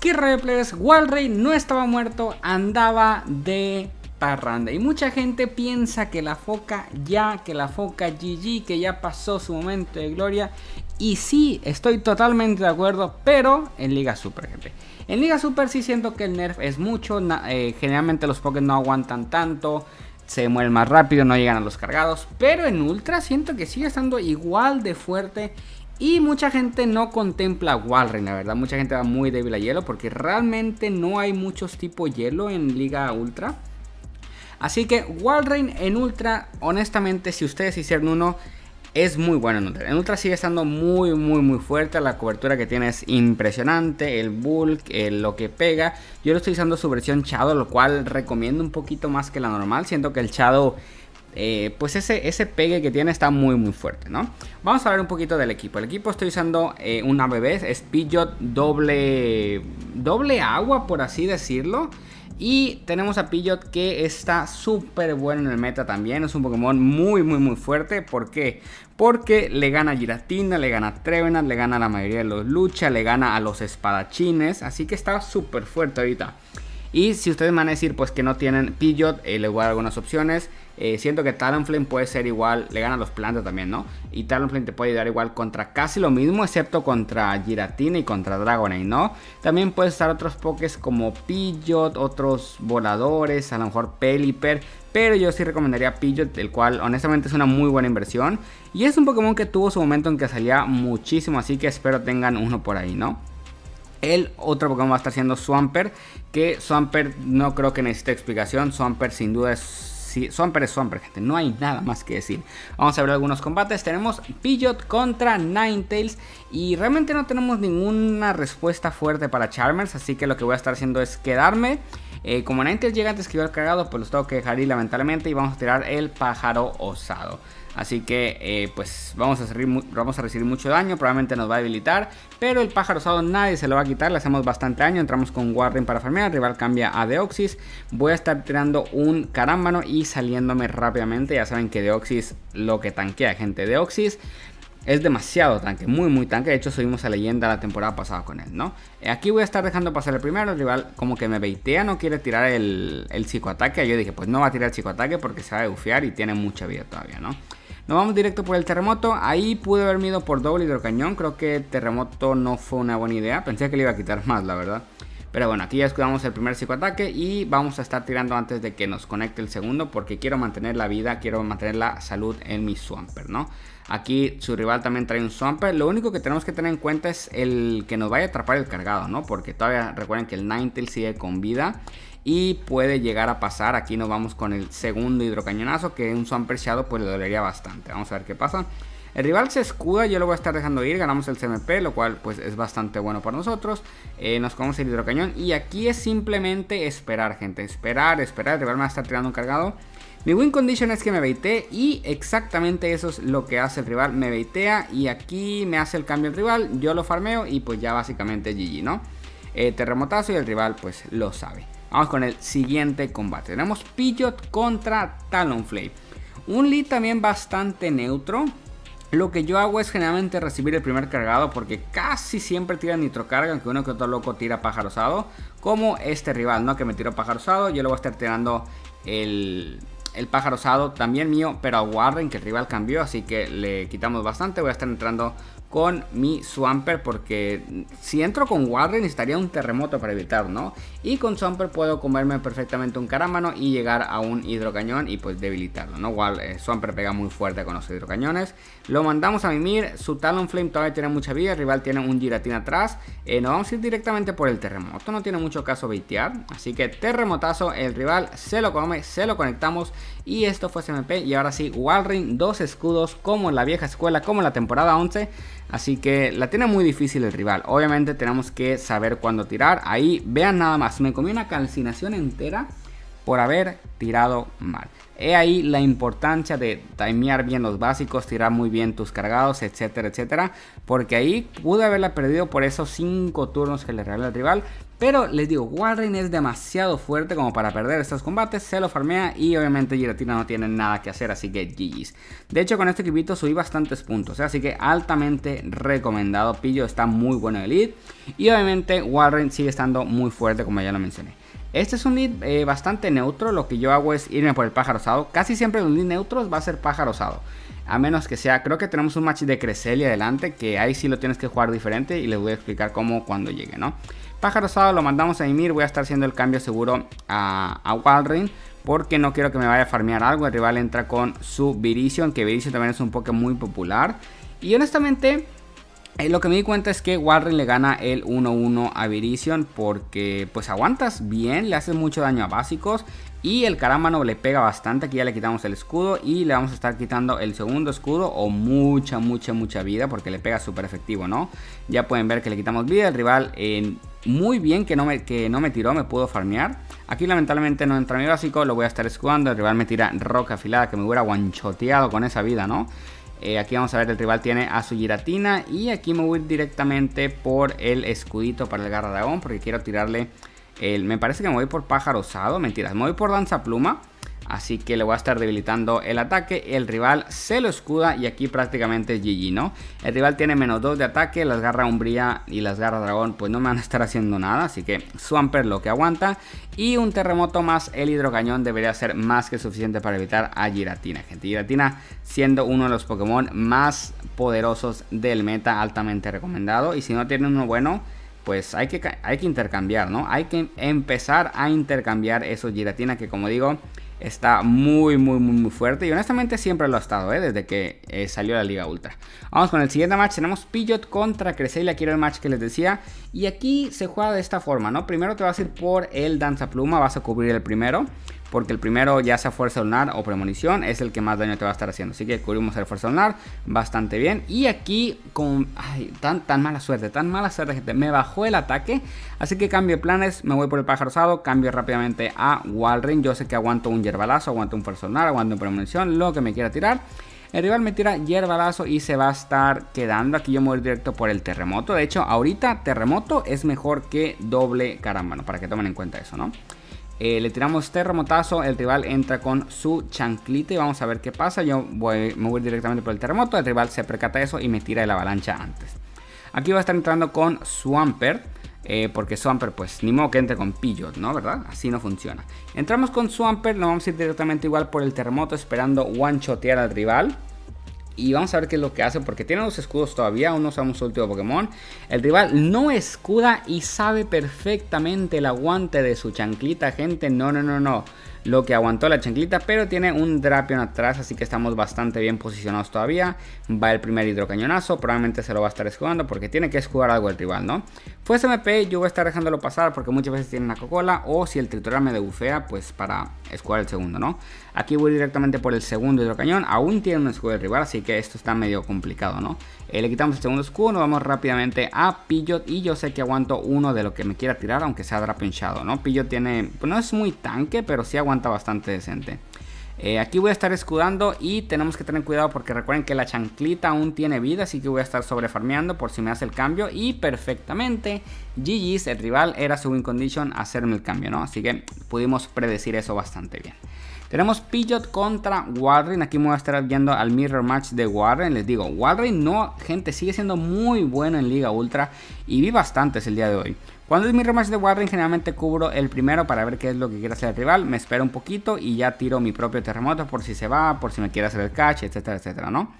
Que Players, Walray no estaba muerto, andaba de parranda. Y mucha gente piensa que la foca ya, que la foca GG, que ya pasó su momento de gloria. Y sí, estoy totalmente de acuerdo, pero en Liga Super, gente. En Liga Super sí siento que el nerf es mucho, eh, generalmente los Pokémon no aguantan tanto se mueren más rápido, no llegan a los cargados. Pero en Ultra siento que sigue estando igual de fuerte. Y mucha gente no contempla a Walrein, la verdad. Mucha gente va muy débil a hielo porque realmente no hay muchos tipo hielo en Liga Ultra. Así que Walrein en Ultra, honestamente, si ustedes hicieron uno, es muy bueno en Ultra. En Ultra sigue estando muy, muy, muy fuerte. La cobertura que tiene es impresionante. El bulk, eh, lo que pega. Yo lo estoy usando su versión chado lo cual recomiendo un poquito más que la normal. Siento que el chado eh, pues ese, ese pegue que tiene está muy, muy fuerte, ¿no? Vamos a hablar un poquito del equipo. El equipo estoy usando eh, una bebé, es doble, doble agua, por así decirlo. Y tenemos a pillot que está súper bueno en el meta también. Es un Pokémon muy, muy, muy fuerte. ¿Por qué? Porque le gana Giratina, le gana a Trevenant, le gana a la mayoría de los luchas, le gana a los espadachines. Así que está súper fuerte ahorita. Y si ustedes van a decir pues que no tienen Pidgeot, eh, les voy a dar algunas opciones. Eh, siento que Talonflame puede ser igual, le gana los plantas también, ¿no? Y Talonflame te puede ayudar igual contra casi lo mismo, excepto contra Giratina y contra Dragonite, ¿no? También puede usar otros pokés como Pidgeot, otros voladores, a lo mejor Pelipper. Pero yo sí recomendaría Pidgeot, el cual honestamente es una muy buena inversión. Y es un Pokémon que tuvo su momento en que salía muchísimo, así que espero tengan uno por ahí, ¿no? El otro Pokémon va a estar siendo Swampert, que Swampert no creo que necesite explicación. Swampert sin duda es son Swampert es gente. No hay nada más que decir. Vamos a ver algunos combates. Tenemos Pidgeot contra Ninetales. Y realmente no tenemos ninguna respuesta fuerte para Charmers. Así que lo que voy a estar haciendo es quedarme. Eh, como Ninetales llega antes que yo el cargado, pues los tengo que dejar ir lamentablemente. Y vamos a tirar el pájaro osado. Así que eh, pues vamos a, recibir, vamos a recibir mucho daño, probablemente nos va a debilitar. Pero el pájaro usado nadie se lo va a quitar, le hacemos bastante daño. Entramos con Warren para farmear, rival cambia a Deoxys. Voy a estar tirando un carámbano y saliéndome rápidamente. Ya saben que Deoxys lo que tanquea, gente. Deoxys es demasiado tanque, muy muy tanque. De hecho, subimos a leyenda la temporada pasada con él, ¿no? Aquí voy a estar dejando pasar el primero. El rival como que me beitea, no quiere tirar el, psicoataque. Yo dije, pues no va a tirar el psicoataque porque se va a bufiar y tiene mucha vida todavía, ¿no? Nos vamos directo por el terremoto. Ahí pude haber ido por doble hidrocañón. Creo que terremoto no fue una buena idea. Pensé que le iba a quitar más, la verdad. Pero bueno, aquí ya escudamos el primer psicoataque y vamos a estar tirando antes de que nos conecte el segundo porque quiero mantener la vida, quiero mantener la salud en mi Swamper, ¿no? Aquí su rival también trae un Swampert. Lo único que tenemos que tener en cuenta es el que nos vaya a atrapar el cargado, ¿no? Porque todavía recuerden que el Ninetale sigue con vida y puede llegar a pasar. Aquí nos vamos con el segundo hidrocañonazo, que un Swampert Shadow pues le dolería bastante. Vamos a ver qué pasa. El rival se escuda, yo lo voy a estar dejando ir, ganamos el CMP, lo cual pues es bastante bueno para nosotros. Eh, nos comemos el hidrocañón y aquí es simplemente esperar, gente. Esperar, esperar, el rival me va a estar tirando un cargado. Mi win condition es que me baitee y exactamente eso es lo que hace el rival. Me baitea y aquí me hace el cambio el rival, yo lo farmeo y pues ya básicamente GG, ¿no? Eh, terremotazo y el rival pues lo sabe. Vamos con el siguiente combate. Tenemos Pidgeot contra Talonflame. Un lead también bastante neutro. Lo que yo hago es generalmente recibir el primer cargado porque casi siempre tira nitrocarga, aunque uno que otro loco tira pájaro Como este rival, ¿no? Que me tiró pájaro yo le voy a estar tirando el el pájaro osado también mío, pero aguarden que el rival cambió, así que le quitamos bastante. Voy a estar entrando con mi Swamper porque si entro con Warren estaría un terremoto para evitarlo ¿no? Y con Swamper puedo comerme perfectamente un Caramano y llegar a un hidrocañón y pues debilitarlo, ¿no? Igual eh, Swamper pega muy fuerte con los hidrocañones. Lo mandamos a mimir, su Talonflame todavía tiene mucha vida, el rival tiene un Giratina atrás. Eh, nos vamos a ir directamente por el terremoto, no tiene mucho caso baitear. Así que terremotazo, el rival se lo come, se lo conectamos y esto fue SMP y ahora sí, Walring, dos escudos como en la vieja escuela, como en la temporada 11 Así que la tiene muy difícil el rival. Obviamente tenemos que saber cuándo tirar. Ahí vean nada más. Me comí una calcinación entera por haber tirado mal. He ahí la importancia de timear bien los básicos, tirar muy bien tus cargados, etcétera, etcétera. Porque ahí pude haberla perdido por esos 5 turnos que le regaló el rival. Pero les digo, Warren es demasiado fuerte como para perder estos combates, se lo farmea y obviamente Giratina no tiene nada que hacer, así que GG's. De hecho, con este equipito subí bastantes puntos, ¿eh? así que altamente recomendado. Pillo está muy bueno el lead y obviamente Warren sigue estando muy fuerte como ya lo mencioné. Este es un lead eh, bastante neutro, lo que yo hago es irme por el pájaro osado. Casi siempre un lead neutro va a ser pájaro osado. A menos que sea, creo que tenemos un match de Creselia adelante, que ahí sí lo tienes que jugar diferente y les voy a explicar cómo cuando llegue, ¿no? Pájaro lo mandamos a Ymir. Voy a estar haciendo el cambio seguro a, a Porque no quiero que me vaya a farmear algo. El rival entra con su Virizion. Que Virizion también es un Pokémon muy popular. Y honestamente, eh, lo que me di cuenta es que Warren le gana el 1-1 a Virizion porque pues aguantas bien, le haces mucho daño a básicos y el carámano le pega bastante, aquí ya le quitamos el escudo y le vamos a estar quitando el segundo escudo o mucha, mucha, mucha vida porque le pega súper efectivo, ¿no? Ya pueden ver que le quitamos vida, el rival en muy bien que no, me, que no me tiró, me pudo farmear. Aquí lamentablemente no entra mi básico, lo voy a estar escudando. El rival me tira roca afilada que me hubiera guanchoteado con esa vida, ¿no? Eh, aquí vamos a ver, el rival tiene a su giratina. Y aquí me voy directamente por el escudito para el garra dragón porque quiero tirarle el... Me parece que me voy por pájaro osado, mentiras. Me voy por danza pluma así que le voy a estar debilitando el ataque, el rival se lo escuda y aquí prácticamente es GG, ¿no? El rival tiene menos 2 de ataque, las garra umbría y las garra dragón pues no me van a estar haciendo nada, así que Swamper lo que aguanta y un terremoto más el hidrocañón debería ser más que suficiente para evitar a Giratina, gente. Giratina siendo uno de los Pokémon más poderosos del meta, altamente recomendado y si no tiene uno bueno pues hay que, hay que intercambiar, ¿no? Hay que empezar a intercambiar esos Giratina... que como digo, está muy, muy, muy, muy fuerte. Y honestamente siempre lo ha estado, ¿eh? desde que eh, salió la Liga Ultra. Vamos con el siguiente match. Tenemos Pillot contra Cresselia, Quiero el match que les decía. Y aquí se juega de esta forma, ¿no? Primero te vas a ir por el Danza Pluma, vas a cubrir el primero porque el primero, ya sea fuerza lunar o premonición, es el que más daño te va a estar haciendo. Así que cubrimos el fuerza lunar bastante bien. Y aquí, con tan, tan mala suerte, tan mala suerte, gente, me bajó el ataque. Así que cambio de planes, me voy por el pájaro osado, cambio rápidamente a Walrin Yo sé que aguanto un yerbalazo, aguanto un fuerza lunar, aguanto un premonición, lo que me quiera tirar. El rival me tira hierbalazo y se va a estar quedando. Aquí yo me voy directo por el terremoto. De hecho, ahorita terremoto es mejor que doble caramba, para que tomen en cuenta eso, ¿no? Eh, le tiramos terremotazo, el rival entra con su chanclite y vamos a ver qué pasa. Yo voy, a voy directamente por el terremoto, el rival se percata eso y me tira de la avalancha antes. Aquí va a estar entrando con Swampert, eh, porque Swampert pues ni modo que entre con Pillot, ¿no? ¿Verdad? Así no funciona. Entramos con Swampert, nos vamos a ir directamente igual por el terremoto esperando one-shotear al rival y vamos a ver qué es lo que hace porque tiene los escudos todavía, aún no usamos su último Pokémon. El rival no escuda y sabe perfectamente el aguante de su chanclita, gente. No, no, no, no lo que aguantó la chanclita, pero tiene un Drapion atrás, así que estamos bastante bien posicionados todavía. Va el primer hidrocañonazo, probablemente se lo va a estar escudando porque tiene que escudar algo el rival, ¿no? fue SMP yo voy a estar dejándolo pasar porque muchas veces tiene una Coca-Cola, o si el triturar me debufea, pues para escudar el segundo, ¿no? Aquí voy directamente por el segundo hidrocañón, aún tiene un escudo del rival, así que esto está medio complicado, ¿no? Eh, le quitamos el segundo escudo, nos vamos rápidamente a Pillot y yo sé que aguanto uno de lo que me quiera tirar, aunque sea Drapion Shadow, ¿no? Pillot tiene, pues no es muy tanque, pero sí aguanta bastante decente. Eh, aquí voy a estar escudando y tenemos que tener cuidado porque recuerden que la chanclita aún tiene vida, así que voy a estar sobrefarmeando por si me hace el cambio. Y perfectamente, GG's, el rival, era su win condition hacerme el cambio, ¿no? Así que pudimos predecir eso bastante bien. Tenemos Pidgeot contra Warren. Aquí me voy a estar viendo al mirror match de Warren. Les digo, Warren no, gente, sigue siendo muy bueno en Liga Ultra. Y vi bastantes el día de hoy. Cuando es mirror match de Warren, generalmente cubro el primero para ver qué es lo que quiere hacer el rival. Me espero un poquito y ya tiro mi propio terremoto por si se va, por si me quiere hacer el catch, etcétera, etcétera, ¿no?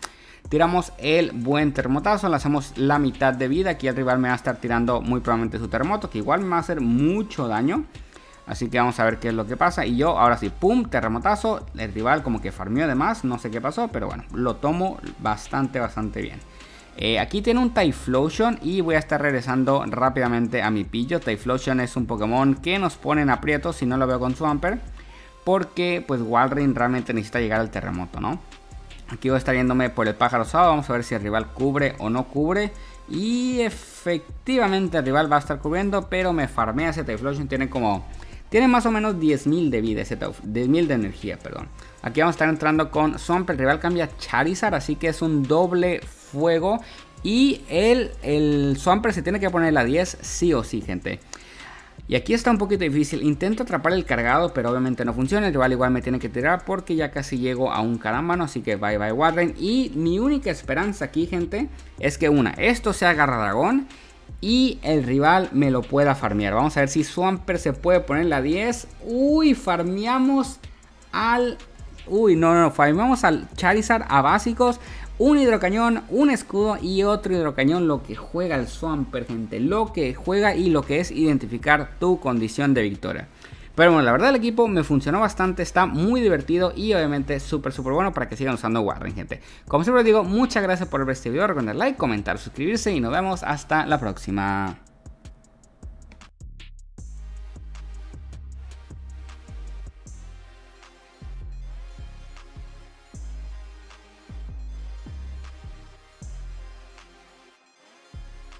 Tiramos el buen terremotazo, le hacemos la mitad de vida. Aquí el rival me va a estar tirando muy probablemente su terremoto, que igual me va a hacer mucho daño. Así que vamos a ver qué es lo que pasa. Y yo, ahora sí, pum, terremotazo. El rival como que farmeó de más, no sé qué pasó, pero bueno, lo tomo bastante, bastante bien. Eh, aquí tiene un Typhlosion y voy a estar regresando rápidamente a mi pillo. Typhlosion es un Pokémon que nos pone en aprieto si no lo veo con Swamper. Porque pues Walrein realmente necesita llegar al terremoto, ¿no? Aquí voy a estar yéndome por el pájaro osado. Vamos a ver si el rival cubre o no cubre. Y efectivamente el rival va a estar cubriendo, pero me farmea ese Typhlosion. Tiene como tiene más o menos 10.000 de vida ese 10.000 de energía, perdón. Aquí vamos a estar entrando con Swampert, el rival cambia Charizard, así que es un doble fuego. Y el, el Swampert se tiene que poner la 10 sí o sí, gente. Y aquí está un poquito difícil. Intento atrapar el cargado, pero obviamente no funciona. El rival igual me tiene que tirar porque ya casi llego a un carámbano. Así que bye bye Warren. Y mi única esperanza aquí, gente, es que una, esto se agarra dragón y el rival me lo pueda farmear. Vamos a ver si Swamper se puede poner la 10. Uy, farmeamos al... Uy, no, no, farmeamos al Charizard a básicos. Un hidrocañón, un escudo y otro hidrocañón. Lo que juega el Swamper, gente. Lo que juega y lo que es identificar tu condición de victoria. Pero bueno, la verdad el equipo me funcionó bastante, está muy divertido y obviamente súper, súper bueno para que sigan usando Warren, gente. Como siempre os digo, muchas gracias por ver este video, recuerden like, comentar, suscribirse y nos vemos hasta la próxima.